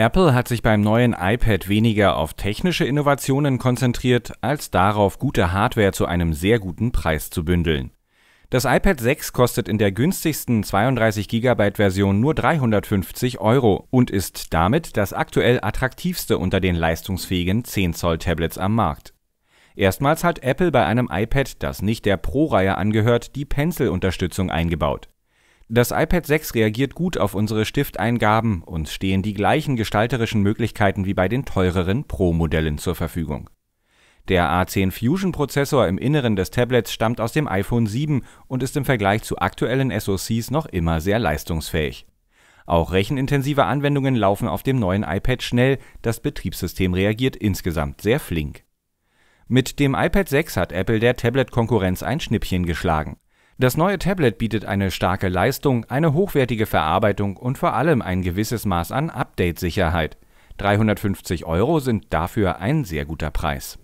Apple hat sich beim neuen iPad weniger auf technische Innovationen konzentriert, als darauf, gute Hardware zu einem sehr guten Preis zu bündeln. Das iPad 6 kostet in der günstigsten 32 GB Version nur 350 Euro und ist damit das aktuell attraktivste unter den leistungsfähigen 10 Zoll Tablets am Markt. Erstmals hat Apple bei einem iPad, das nicht der Pro-Reihe angehört, die Pencil-Unterstützung eingebaut. Das iPad 6 reagiert gut auf unsere Stifteingaben und stehen die gleichen gestalterischen Möglichkeiten wie bei den teureren Pro-Modellen zur Verfügung. Der A10 Fusion Prozessor im Inneren des Tablets stammt aus dem iPhone 7 und ist im Vergleich zu aktuellen SoCs noch immer sehr leistungsfähig. Auch rechenintensive Anwendungen laufen auf dem neuen iPad schnell, das Betriebssystem reagiert insgesamt sehr flink. Mit dem iPad 6 hat Apple der Tablet-Konkurrenz ein Schnippchen geschlagen. Das neue Tablet bietet eine starke Leistung, eine hochwertige Verarbeitung und vor allem ein gewisses Maß an Update-Sicherheit. 350 Euro sind dafür ein sehr guter Preis.